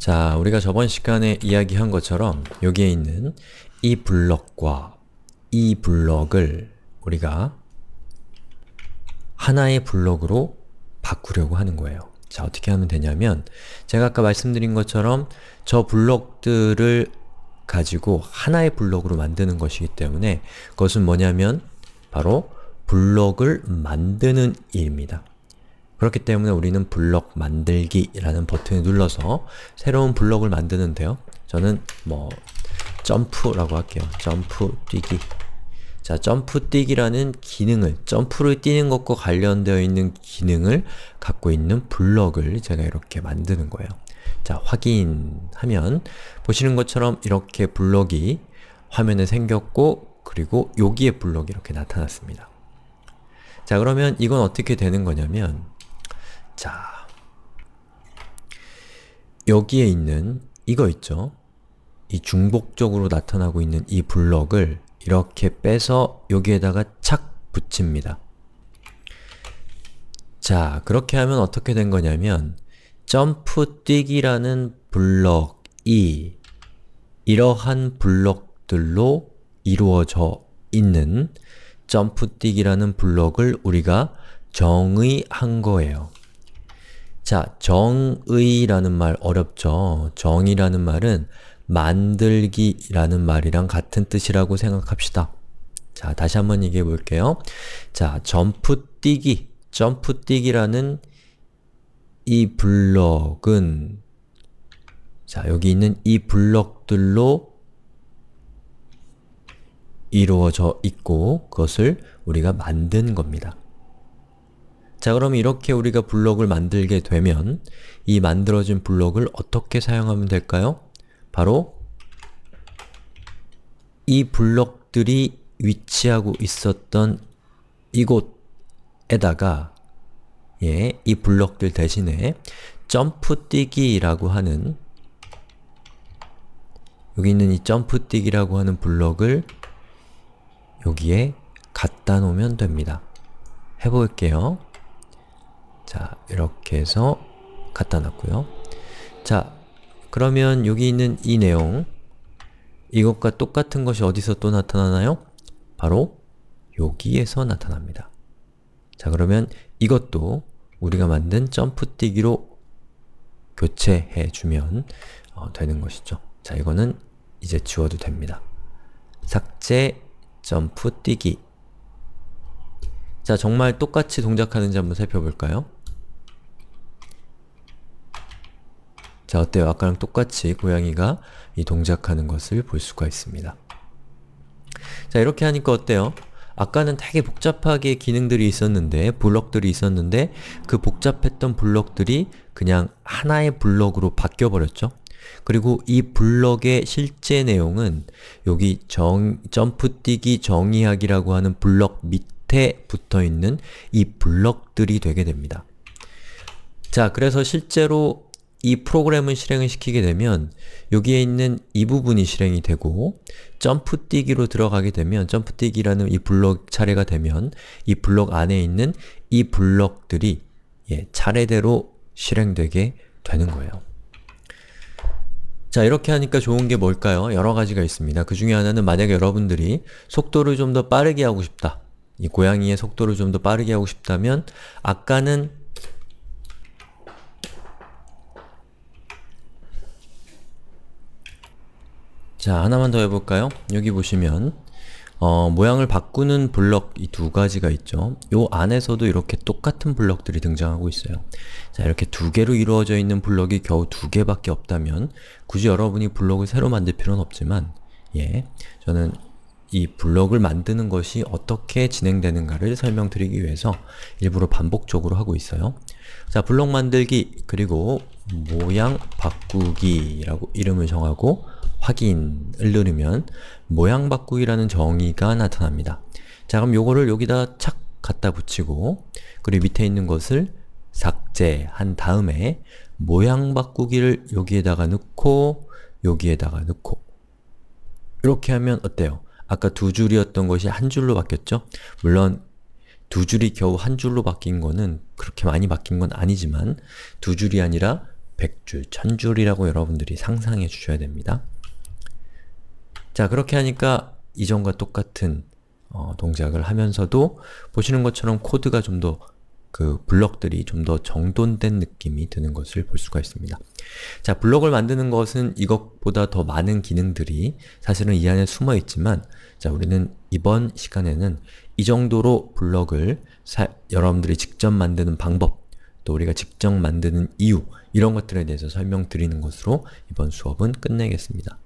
자, 우리가 저번 시간에 이야기한 것처럼 여기에 있는 이 블럭과 이 블럭을 우리가 하나의 블럭으로 바꾸려고 하는 거예요. 자, 어떻게 하면 되냐면 제가 아까 말씀드린 것처럼 저 블럭들을 가지고 하나의 블럭으로 만드는 것이기 때문에 그것은 뭐냐면 바로 블럭을 만드는 일입니다. 그렇기 때문에 우리는 블럭 만들기라는 버튼을 눌러서 새로운 블럭을 만드는데요. 저는 뭐 점프라고 할게요. 점프 뛰기 자, 점프 뛰기라는 기능을, 점프를 뛰는 것과 관련되어 있는 기능을 갖고 있는 블럭을 제가 이렇게 만드는 거예요. 자, 확인하면 보시는 것처럼 이렇게 블럭이 화면에 생겼고 그리고 여기에 블럭이 이렇게 나타났습니다. 자, 그러면 이건 어떻게 되는 거냐면 자, 여기에 있는 이거 있죠? 이 중복적으로 나타나고 있는 이 블럭을 이렇게 빼서 여기에다가 착 붙입니다. 자, 그렇게 하면 어떻게 된 거냐면 점프 뛰기라는 블럭이 이러한 블럭들로 이루어져 있는 점프 뛰기라는 블럭을 우리가 정의한 거예요. 자, 정의라는 말 어렵죠? 정의라는 말은 만들기라는 말이랑 같은 뜻이라고 생각합시다. 자, 다시 한번 얘기해 볼게요. 자, 점프 뛰기, 점프 뛰기라는 이 블럭은 자, 여기 있는 이 블럭들로 이루어져 있고 그것을 우리가 만든 겁니다. 자 그럼 이렇게 우리가 블록을 만들게 되면 이 만들어진 블록을 어떻게 사용하면 될까요? 바로 이 블록들이 위치하고 있었던 이곳에다가 예, 이 블록들 대신에 점프 뛰기라고 하는 여기 있는 이 점프 뛰기라고 하는 블록을 여기에 갖다 놓으면 됩니다. 해볼게요. 자, 이렇게 해서 갖다 놨고요. 자, 그러면 여기 있는 이 내용 이것과 똑같은 것이 어디서 또 나타나나요? 바로 여기에서 나타납니다. 자, 그러면 이것도 우리가 만든 점프뛰기로 교체해주면 어, 되는 것이죠. 자, 이거는 이제 지워도 됩니다. 삭제 점프뛰기 자, 정말 똑같이 동작하는지 한번 살펴볼까요? 자 어때요? 아까랑 똑같이 고양이가 이 동작하는 것을 볼 수가 있습니다. 자 이렇게 하니까 어때요? 아까는 되게 복잡하게 기능들이 있었는데 블럭들이 있었는데 그 복잡했던 블럭들이 그냥 하나의 블럭으로 바뀌어버렸죠? 그리고 이 블럭의 실제 내용은 여기 정, 점프 뛰기 정의하기라고 하는 블럭 밑에 붙어있는 이 블럭들이 되게 됩니다. 자, 그래서 실제로 이 프로그램을 실행을 시키게 되면 여기에 있는 이 부분이 실행이 되고 점프 뛰기로 들어가게 되면 점프 뛰기라는 이 블럭 차례가 되면 이 블럭 안에 있는 이 블럭들이 예, 차례대로 실행되게 되는 거예요. 자 이렇게 하니까 좋은 게 뭘까요? 여러 가지가 있습니다. 그 중에 하나는 만약에 여러분들이 속도를 좀 더 빠르게 하고 싶다 이 고양이의 속도를 좀 더 빠르게 하고 싶다면 아까는 자 하나만 더 해볼까요? 여기 보시면 어, 모양을 바꾸는 블럭 이 두 가지가 있죠. 요 안에서도 이렇게 똑같은 블럭들이 등장하고 있어요. 자 이렇게 두 개로 이루어져 있는 블럭이 겨우 두 개밖에 없다면 굳이 여러분이 블럭을 새로 만들 필요는 없지만 예 저는 이 블록을 만드는 것이 어떻게 진행되는가를 설명드리기 위해서 일부러 반복적으로 하고 있어요. 자, 블록 만들기 그리고 모양 바꾸기라고 이름을 정하고 확인을 누르면 모양 바꾸기라는 정의가 나타납니다. 자, 그럼 요거를 여기다 착 갖다 붙이고 그리고 밑에 있는 것을 삭제한 다음에 모양 바꾸기를 여기에다가 넣고 여기에다가 넣고 이렇게 하면 어때요? 아까 두 줄이었던 것이 한 줄로 바뀌었죠? 물론 두 줄이 겨우 한 줄로 바뀐 거는 그렇게 많이 바뀐 건 아니지만 두 줄이 아니라 1 0 0줄1 0 0 0줄이라고 여러분들이 상상해 주셔야 됩니다. 자, 그렇게 하니까 이전과 똑같은 어, 동작을 하면서도 보시는 것처럼 코드가 좀더 그 블럭들이 좀 더 정돈된 느낌이 드는 것을 볼 수가 있습니다. 자, 블럭을 만드는 것은 이것보다 더 많은 기능들이 사실은 이 안에 숨어 있지만 자, 우리는 이번 시간에는 이 정도로 블럭을 사, 여러분들이 직접 만드는 방법 또 우리가 직접 만드는 이유 이런 것들에 대해서 설명드리는 것으로 이번 수업은 끝내겠습니다.